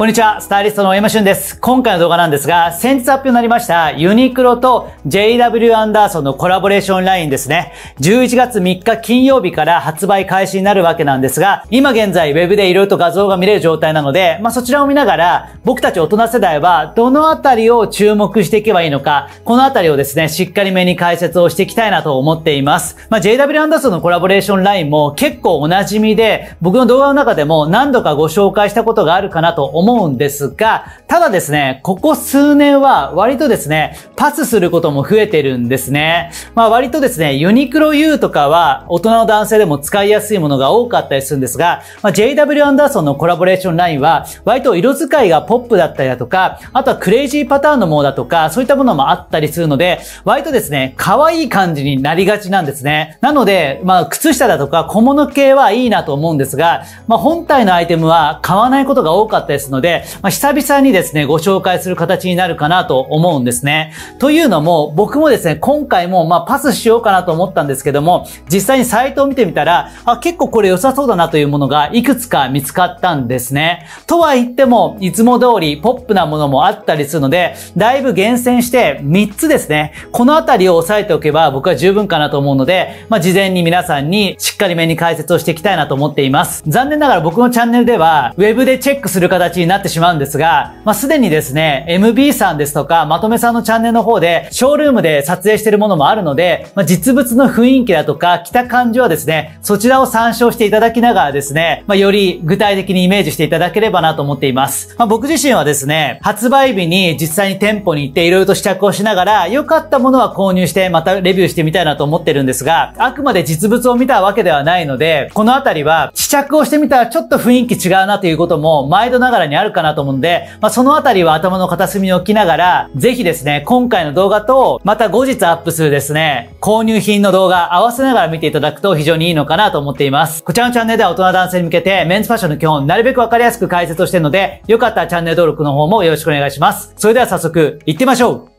こんにちは、スタイリストの大山俊です。今回の動画なんですが、先日発表になりましたユニクロと JW アンダーソンのコラボレーションラインですね。11月3日金曜日から発売開始になるわけなんですが、今現在 Web で色々と画像が見れる状態なので、まあ、そちらを見ながら、僕たち大人世代はどのあたりを注目していけばいいのか、このあたりをですね、しっかりめに解説をしていきたいなと思っています。まあ、JW アンダーソンのコラボレーションラインも結構お馴染みで、僕の動画の中でも何度かご紹介したことがあるかなと思思うんですが、ただですね、ここ数年は割とですね、パスすることも増えてるんですね。まあ割とですね、ユニクロ U とかは大人の男性でも使いやすいものが多かったりするんですが、まあ、JW アンダーソンのコラボレーションラインは割と色使いがポップだったりだとか、あとはクレイジーパターンのものだとか、そういったものもあったりするので、割とですね、可愛い感じになりがちなんですね。なので、まあ靴下だとか小物系はいいなと思うんですが、まあ本体のアイテムは買わないことが多かったですので、まあ久々にですねですね、ご紹介する形になるかなと思うんですね。というのも、僕もですね、今回もまあパスしようかなと思ったんですけども、実際にサイトを見てみたら、あ、結構これ良さそうだなというものがいくつか見つかったんですね。とは言っても、いつも通りポップなものもあったりするので、だいぶ厳選して3つですね、このあたりを押さえておけば僕は十分かなと思うので、まあ事前に皆さんにしっかりめに解説をしていきたいなと思っています。残念ながら僕のチャンネルでは、ウェブでチェックする形になってしまうんですが、ままあ、すでにですね、MB さんですとか、まとめさんのチャンネルの方で、ショールームで撮影してるものもあるので、まあ、実物の雰囲気だとか、着た感じはですね、そちらを参照していただきながらですね、まあ、より具体的にイメージしていただければなと思っています。まあ、僕自身はですね、発売日に実際に店舗に行って色々と試着をしながら、良かったものは購入して、またレビューしてみたいなと思ってるんですが、あくまで実物を見たわけではないので、このあたりは試着をしてみたらちょっと雰囲気違うなということも、毎度ながらにあるかなと思うんで、まあそのあたりは頭の片隅に置きながら、ぜひですね、今回の動画と、また後日アップするですね、購入品の動画合わせながら見ていただくと非常にいいのかなと思っています。こちらのチャンネルでは大人男性に向けて、メンズファッションの基本、なるべくわかりやすく解説をしているので、よかったらチャンネル登録の方もよろしくお願いします。それでは早速、行ってみましょう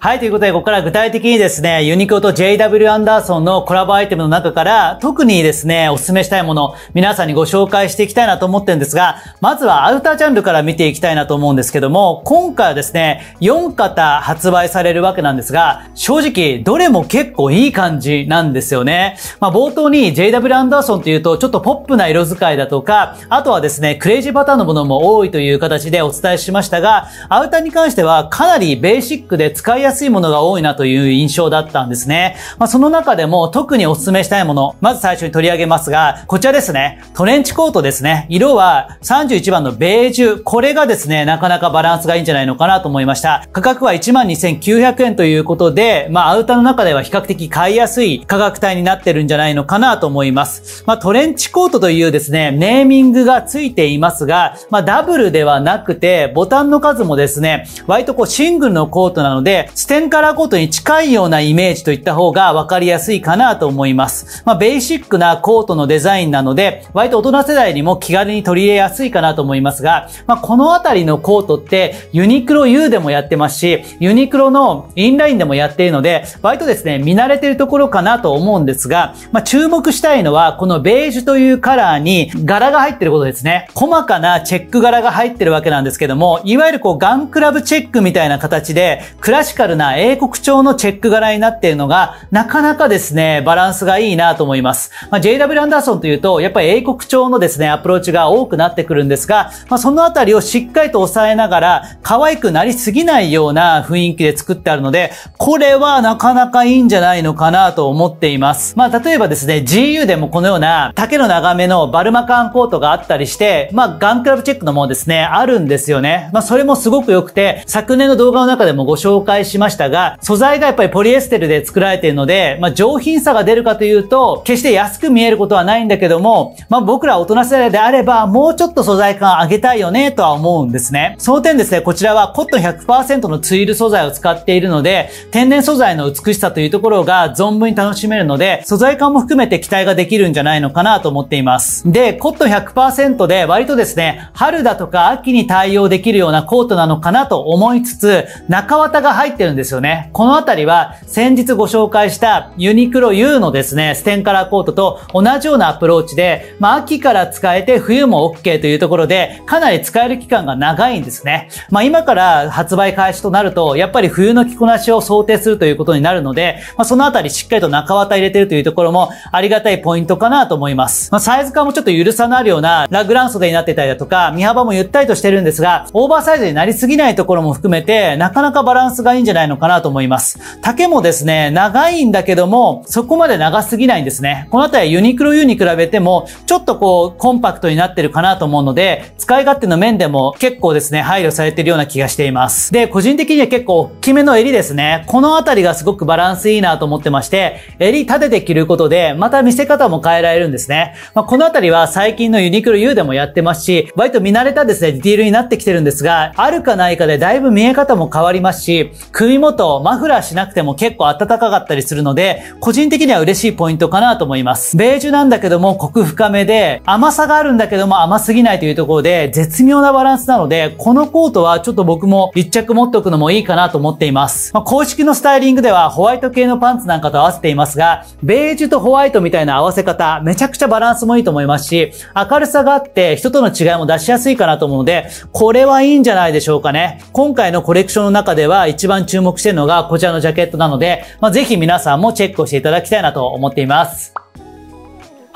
はい、ということで、ここから具体的にですね、ユニクロと JW アンダーソンのコラボアイテムの中から、特にですね、お勧めしたいもの、皆さんにご紹介していきたいなと思ってるんですが、まずはアウタージャンルから見ていきたいなと思うんですけども、今回はですね、4型発売されるわけなんですが、正直、どれも結構いい感じなんですよね。まあ、冒頭に JW アンダーソンというと、ちょっとポップな色使いだとか、あとはですね、クレイジーパターンのものも多いという形でお伝えしましたが、アウターに関してはかなりベーシックで使いやすいやすいものが多いなという印象だったんですね。まあ、その中でも特にお勧めしたいもの、まず最初に取り上げますが、こちらですね。トレンチコートですね。色は31番のベージュ。これがですね、なかなかバランスがいいんじゃないのかなと思いました。価格は12,900円ということで、まあ、アウターの中では比較的買いやすい価格帯になってるんじゃないのかなと思います。まあ、トレンチコートというですね、ネーミングがついていますが、まあ、ダブルではなくて、ボタンの数もですね、割とこうシングルのコートなので、ステンカラーコートに近いようなイメージといった方が分かりやすいかなと思います。まあ、ベーシックなコートのデザインなので、割と大人世代にも気軽に取り入れやすいかなと思いますが、まあ、このあたりのコートってユニクロ U でもやってますし、ユニクロのインラインでもやっているので、割とですね、見慣れてるところかなと思うんですが、まあ、注目したいのは、このベージュというカラーに柄が入ってることですね。細かなチェック柄が入ってるわけなんですけども、いわゆるこうガンクラブチェックみたいな形で、クラシカルルな英国調のチェック柄になっているのが、なかなかですね、バランスがいいなと思います。まあ、JW アンダーソンというと、やっぱり英国調のですね、アプローチが多くなってくるんですが、まあ、そのあたりをしっかりと抑えながら、可愛くなりすぎないような雰囲気で作ってあるので、これはなかなかいいんじゃないのかなと思っています。まあ、例えばですね、GU でもこのような丈の長めのバルマカンコートがあったりして、まあ、ガンクラブチェックのものですね、あるんですよね。まあ、それもすごく良くて、昨年の動画の中でもご紹介ししましたが、素材がやっぱりポリエステルで作られているので、まあ、上品さが出るかというと、決して安く見えることはないんだけども、まあ、僕ら大人世代であれば、もうちょっと素材感上げたいよね、とは思うんですね。その点ですね、こちらはコットン100%のツイル素材を使っているので、天然素材の美しさというところが存分に楽しめるので、素材感も含めて期待ができるんじゃないのかなと思っています。で、コットン100%で割とですね、春だとか秋に対応できるようなコートなのかなと思いつつ、中綿が入ってるるんですよね。このあたりは先日ご紹介したユニクロ U のですね、ステンカラーコートと同じようなアプローチで、まあ秋から使えて冬も OK というところで、かなり使える期間が長いんですね。まあ今から発売開始となると、やっぱり冬の着こなしを想定するということになるので、まあそのあたりしっかりと中綿入れてるというところもありがたいポイントかなと思います。まあサイズ感もちょっと許さのあるようなラグラン袖になってたりだとか、身幅もゆったりとしてるんですが、オーバーサイズになりすぎないところも含めて、なかなかバランスがいいんじゃないないのかなと思います。丈もですね、長いんだけども、そこまで長すぎないんですね。この辺りはユニクロ U に比べても、ちょっとこう、コンパクトになってるかなと思うので、使い勝手の面でも結構ですね、配慮されてるような気がしています。で、個人的には結構大きめの襟ですね。この辺りがすごくバランスいいなと思ってまして、襟立てて着ることで、また見せ方も変えられるんですね。まあ、この辺りは最近のユニクロ U でもやってますし、割と見慣れたですね、ディティールになってきてるんですが、あるかないかでだいぶ見え方も変わりますし、首元、マフラーしなくても結構暖かかったりするので、個人的には嬉しいポイントかなと思います。ベージュなんだけども、コク深めで、甘さがあるんだけども甘すぎないというところで、絶妙なバランスなので、このコートはちょっと僕も一着持っておくのもいいかなと思っています。まあ、公式のスタイリングではホワイト系のパンツなんかと合わせていますが、ベージュとホワイトみたいな合わせ方、めちゃくちゃバランスもいいと思いますし、明るさがあって人との違いも出しやすいかなと思うので、これはいいんじゃないでしょうかね。今回のコレクションの中では一番注注目してるのがこちらのジャケットなので、まあ、ぜひ皆さんもチェックをしていただきたいなと思っています。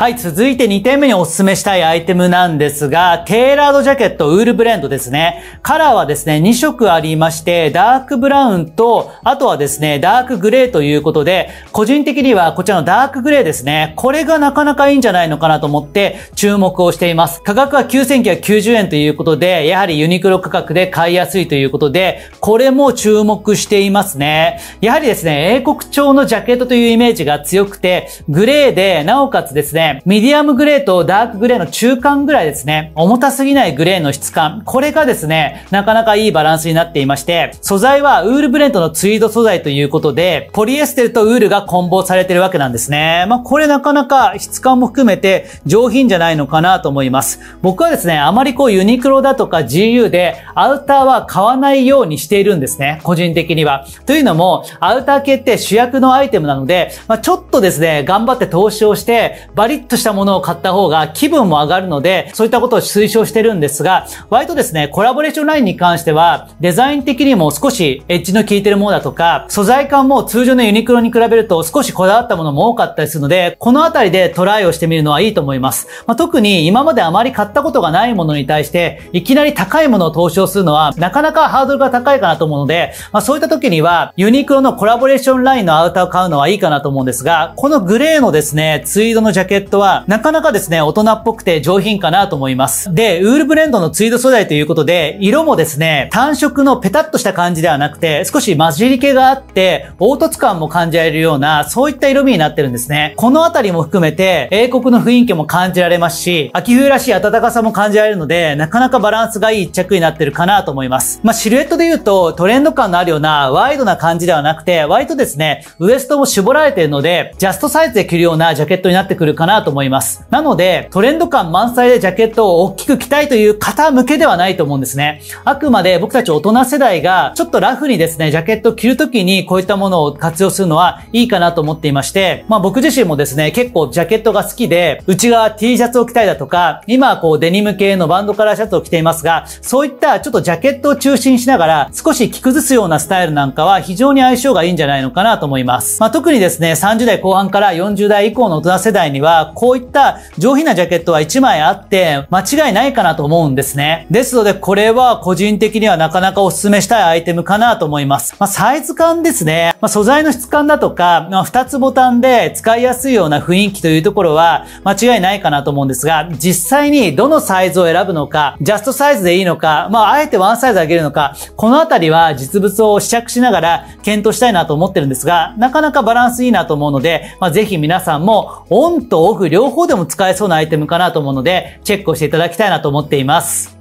はい、続いて2点目にお勧めしたいアイテムなんですが、テーラードジャケットウールブレンドですね。カラーはですね、2色ありまして、ダークブラウンと、あとはですね、ダークグレーということで、個人的にはこちらのダークグレーですね。これがなかなかいいんじゃないのかなと思って注目をしています。価格は9990円ということで、やはりユニクロ価格で買いやすいということで、これも注目していますね。やはりですね、英国調のジャケットというイメージが強くて、グレーで、なおかつですね、ミディアムグレーとダークグレーの中間ぐらいですね、重たすぎないグレーの質感、これがですね、なかなかいいバランスになっていまして、素材はウールブレンドのツイード素材ということで、ポリエステルとウールが混合されてるわけなんですね。まあ、これなかなか質感も含めて上品じゃないのかなと思います。僕はですね、あまりこうユニクロだとか GU でアウターは買わないようにしているんですね。個人的には。というのも、アウター系って主役のアイテムなので、まあ、ちょっとですね、頑張って投資をして、バリリッとしたものを買った方が気分も上がるので、そういったことを推奨してるんですが、割とですね、コラボレーションラインに関しては、デザイン的にも少しエッジの効いてるものだとか、素材感も通常のユニクロに比べると少しこだわったものも多かったりするので、このあたりでトライをしてみるのはいいと思います。まあ、特に今まであまり買ったことがないものに対して、いきなり高いものを投資をするのは、なかなかハードルが高いかなと思うので、まあ、そういった時には、ユニクロのコラボレーションラインのアウターを買うのはいいかなと思うんですが、このグレーのですね、ツイードのジャケットットは、なかなかですね、大人っぽくて上品かなと思います。で、ウールブレンドのツイード素材ということで、色もですね、単色のペタッとした感じではなくて、少し混じり気があって、凹凸感も感じられるような、そういった色味になってるんですね。このあたりも含めて、英国の雰囲気も感じられますし、秋冬らしい暖かさも感じられるので、なかなかバランスがいい一着になってるかなと思います。まあ、シルエットで言うと、トレンド感のあるような、ワイドな感じではなくて、割とですね、ウエストも絞られているので、ジャストサイズで着るようなジャケットになってくるかななと思います。なので、トレンド感満載でジャケットを大きく着たいという方向けではないと思うんですね。あくまで僕たち大人世代が、ちょっとラフにですね、ジャケット着るときにこういったものを活用するのはいいかなと思っていまして、まあ僕自身もですね、結構ジャケットが好きで、内側 T シャツを着たいだとか、今はこうデニム系のバンドカラーシャツを着ていますが、そういったちょっとジャケットを中心しながら、少し着崩すようなスタイルなんかは非常に相性がいいんじゃないのかなと思います。まあ特にですね、30代後半から40代以降の大人世代には、ば、こういった上品なジャケットは1枚あって、間違いないかなと思うんですね。ですので、これは個人的にはなかなかお勧めしたいアイテムかなと思います。まあ、サイズ感ですね。まあ、素材の質感だとか、まあ、2つボタンで使いやすいような雰囲気というところは、間違いないかなと思うんですが、実際にどのサイズを選ぶのか、ジャストサイズでいいのか、まあ、あえてワンサイズ上げるのか、このあたりは実物を試着しながら検討したいなと思ってるんですが、なかなかバランスいいなと思うので、まあ、ぜひ皆さんも、オンとオ僕両方でも使えそうなアイテムかなと思うので、チェックをしていただきたいなと思っています。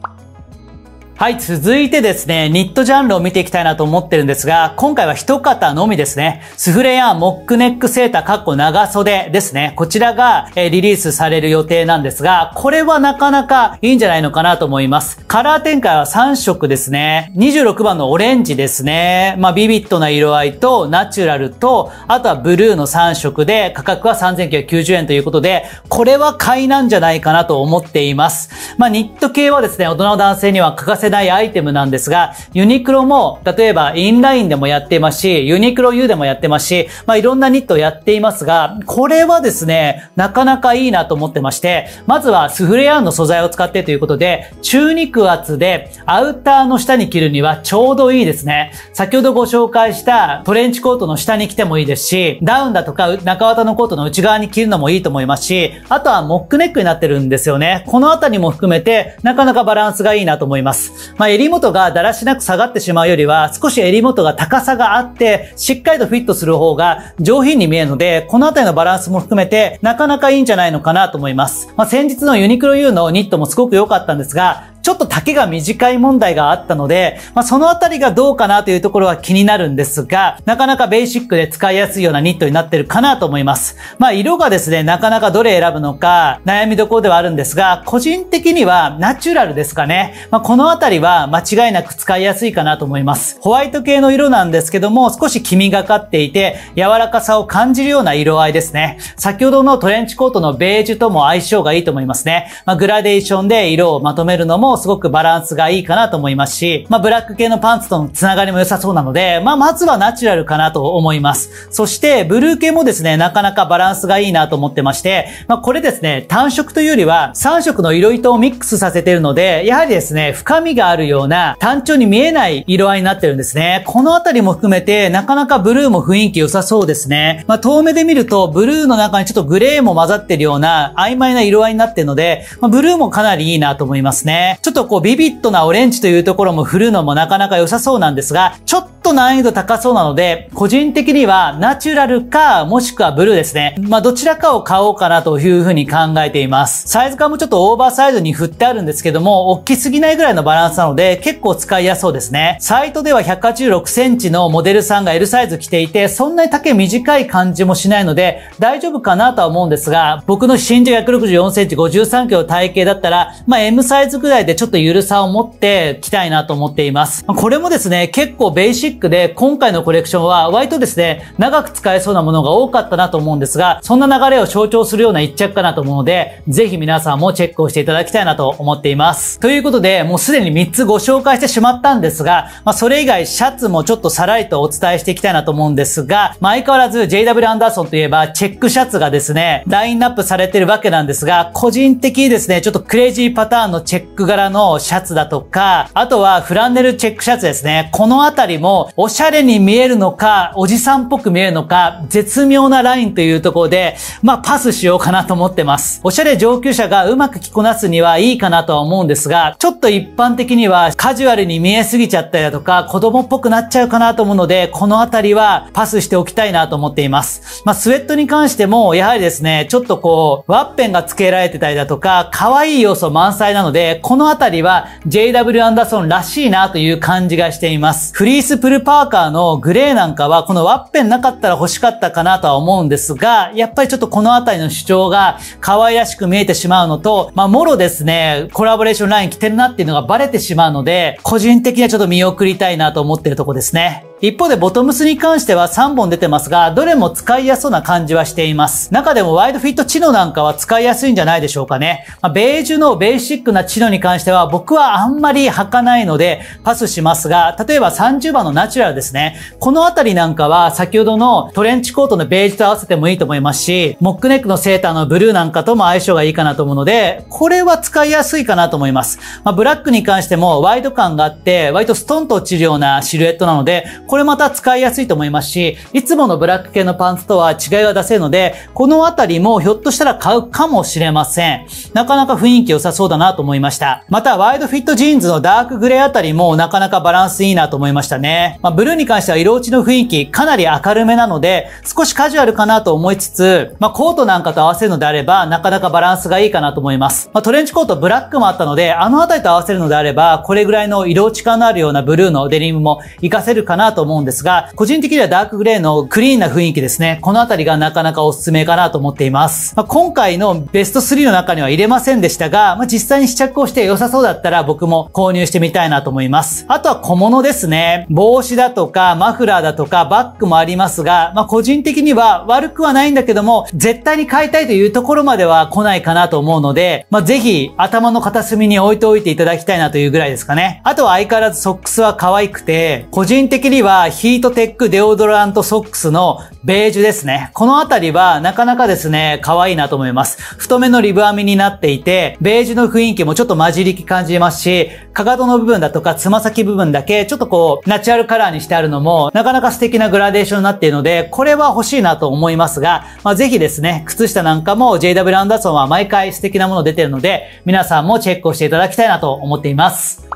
はい、続いてですね、ニットジャンルを見ていきたいなと思ってるんですが、今回は一方のみですね、スフレやモックネックセーター、かっこ長袖ですね、こちらが、えリリースされる予定なんですが、これはなかなかいいんじゃないのかなと思います。カラー展開は3色ですね、26番のオレンジですね、まあ、ビビッドな色合いと、ナチュラルと、あとはブルーの3色で、価格は3990円ということで、これは買いなんじゃないかなと思っています。まあ、ニット系はですね、大人の男性には欠かせないアイテムなんですが、ユニクロも、例えばインラインでもやってますし、ユニクロ U でもやってますし、まあいろんなニットをやっていますが、これはですね、なかなかいいなと思ってまして、まずはスフレアーンの素材を使ってということで、中肉厚でアウターの下に着るにはちょうどいいですね。先ほどご紹介したトレンチコートの下に着てもいいですし、ダウンだとか中綿のコートの内側に着るのもいいと思いますし、あとはモックネックになってるんですよね。この辺りも含めて、なかなかバランスがいいなと思います。。まあ、襟元がだらしなく下がってしまうよりは、少し襟元が高さがあって、しっかりとフィットする方が上品に見えるので、このあたりのバランスも含めて、なかなかいいんじゃないのかなと思います。まあ、先日のユニクロ U のニットもすごく良かったんですが、ちょっと丈が短い問題があったので、まあ、そのあたりがどうかなというところは気になるんですが、なかなかベーシックで使いやすいようなニットになってるかなと思います。まあ、色がですね、なかなかどれ選ぶのか悩みどころではあるんですが、個人的にはナチュラルですかね。まあ、このあたりは間違いなく使いやすいかなと思います。ホワイト系の色なんですけども、少し黄みがかっていて、柔らかさを感じるような色合いですね。先ほどのトレンチコートのベージュとも相性がいいと思いますね。まあ、グラデーションで色をまとめるのももすごくバランスがいいかなと思いますし、まあ、ブラック系のパンツとのつながりも良さそうなので、まあ、まずはナチュラルかなと思います。そして、ブルー系もですね、なかなかバランスがいいなと思ってまして、まあ、これですね、単色というよりは、3色の色糸をミックスさせているので、やはりですね、深みがあるような、単調に見えない色合いになってるんですね。このあたりも含めて、なかなかブルーも雰囲気良さそうですね。まあ、遠目で見ると、ブルーの中にちょっとグレーも混ざってるような、曖昧な色合いになってるので、まあ、ブルーもかなりいいなと思いますね。ちょっとこうビビッドなオレンジというところも振るのもなかなか良さそうなんですが、ちょっと難易度高そうなので、個人的にはナチュラルか、もしくはブルーですね。まあ、どちらかを買おうかなというふうに考えています。サイズ感もちょっとオーバーサイズに振ってあるんですけども、大きすぎないぐらいのバランスなので、結構使いやすそうですね。サイトでは186センチのモデルさんが L サイズ着ていて、そんなに丈短い感じもしないので、大丈夫かなとは思うんですが、僕の身長164センチ53キロ体型だったら、まあ、M サイズぐらいでちょっと緩さを持って着たいなと思っています。これもですね、結構ベーシックックで今回のコレクションは割とですね、長く使えそうなものが多かったなと思うんですが、そんな流れを象徴するような一着かなと思うので、ぜひ皆さんもチェックをしていただきたいなと思っています。ということで、もうすでに3つご紹介してしまったんですが、まあ、それ以外シャツもちょっとさらりとお伝えしていきたいなと思うんですが、まあ、相変わらず JW アンダーソンといえばチェックシャツがですね、ラインナップされてるわけなんですが、個人的にですね、ちょっとクレイジーパターンのチェック柄のシャツだとか、あとはフランネルチェックシャツですね。このあたりもおしゃれに見えるのか、おじさんっぽく見えるのか、絶妙なラインというところで、まあ、パスしようかなと思ってます。おしゃれ上級者がうまく着こなすにはいいかなとは思うんですが、ちょっと一般的にはカジュアルに見えすぎちゃったりだとか、子供っぽくなっちゃうかなと思うので、このあたりはパスしておきたいなと思っています。まあ、スウェットに関しても、やはりですね、ちょっとこう、ワッペンが付けられてたりだとか、可愛い要素満載なので、このあたりは JW アンダーソンらしいなという感じがしています。フリースプルパーカーのグレーなんかは、このワッペンなかったら欲しかったかなとは思うんですが、やっぱりちょっとこのあたりの主張が可愛らしく見えてしまうのと、まあ、もろですね、コラボレーションライン着てるなっていうのがバレてしまうので、個人的にはちょっと見送りたいなと思ってるとこですね。一方でボトムスに関しては3本出てますが、どれも使いやすそうな感じはしています。中でもワイドフィットチノなんかは使いやすいんじゃないでしょうかね。まあ、ベージュのベーシックなチノに関しては僕はあんまり履かないのでパスしますが、例えば30番のナチュラルですね。このあたりなんかは先ほどのトレンチコートのベージュと合わせてもいいと思いますし、モックネックのセーターのブルーなんかとも相性がいいかなと思うので、これは使いやすいかなと思います。まあ、ブラックに関してもワイド感があって、割とストンと落ちるようなシルエットなので、これまた使いやすいと思いますし、いつものブラック系のパンツとは違いが出せるので、このあたりもひょっとしたら買うかもしれません。なかなか雰囲気良さそうだなと思いました。また、ワイドフィットジーンズのダークグレーあたりもなかなかバランスいいなと思いましたね。まあ、ブルーに関しては色落ちの雰囲気かなり明るめなので、少しカジュアルかなと思いつつ、まあ、コートなんかと合わせるのであれば、なかなかバランスがいいかなと思います。まあ、トレンチコートブラックもあったので、あのあたりと合わせるのであれば、これぐらいの色落ち感のあるようなブルーのデニムも活かせるかなとと思うんですが、個人的にはダークグレーのクリーンな雰囲気ですね。このあたりがなかなかおすすめかなと思っています。まあ、今回のベスト3の中には入れませんでしたが、まあ、実際に試着をして良さそうだったら僕も購入してみたいなと思います。あとは小物ですね。帽子だとか、マフラーだとか、バッグもありますが、まあ、個人的には悪くはないんだけども、絶対に買いたいというところまでは来ないかなと思うので、まあ、ぜひ頭の片隅に置いておいていただきたいなというぐらいですかね。あとは相変わらずソックスは可愛くて、個人的にははヒートテックデオドラントソックスのベージュですね。このあたりはなかなかですね、可愛いなと思います。太めのリブ編みになっていて、ベージュの雰囲気もちょっと混じり気感じますし、かかとの部分だとかつま先部分だけちょっとこう、ナチュラルカラーにしてあるのも、なかなか素敵なグラデーションになっているので、これは欲しいなと思いますが、まあ、ぜひですね、靴下なんかも JW アンダーソンは毎回素敵なもの出てるので、皆さんもチェックをしていただきたいなと思っています。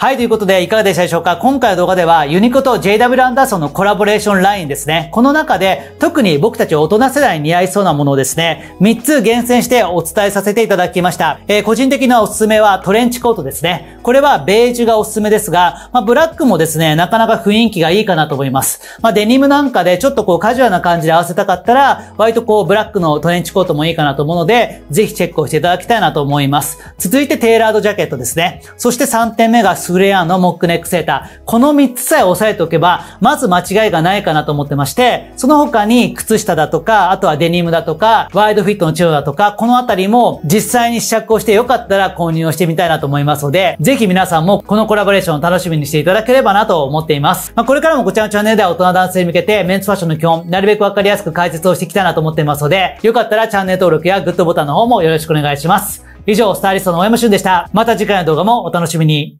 はい、ということでいかがでしたでしょうか今回の動画ではユニコと JW アンダーソンのコラボレーションラインですね。この中で特に僕たち大人世代に似合いそうなものをですね、3つ厳選してお伝えさせていただきました。えー、個人的なおすすめはトレンチコートですね。これはベージュがおすすめですが、まあ、ブラックもですね、なかなか雰囲気がいいかなと思います。まあ、デニムなんかでちょっとこうカジュアルな感じで合わせたかったら、割とこうブラックのトレンチコートもいいかなと思うので、ぜひチェックをしていただきたいなと思います。続いてテーラードジャケットですね。そして3点目がフレアのモックネックセーター。この3つさえ押さえておけば、まず間違いがないかなと思ってまして、その他に靴下だとか、あとはデニムだとか、ワイドフィットのチューだとか、このあたりも実際に試着をしてよかったら購入をしてみたいなと思いますので、ぜひ皆さんもこのコラボレーションを楽しみにしていただければなと思っています。まあ、これからもこちらのチャンネルでは大人男性に向けて、メンツファッションの基本、なるべくわかりやすく解説をしていきたいなと思っていますので、よかったらチャンネル登録やグッドボタンの方もよろしくお願いします。以上、スタイリストの大山俊でした。また次回の動画もお楽しみに。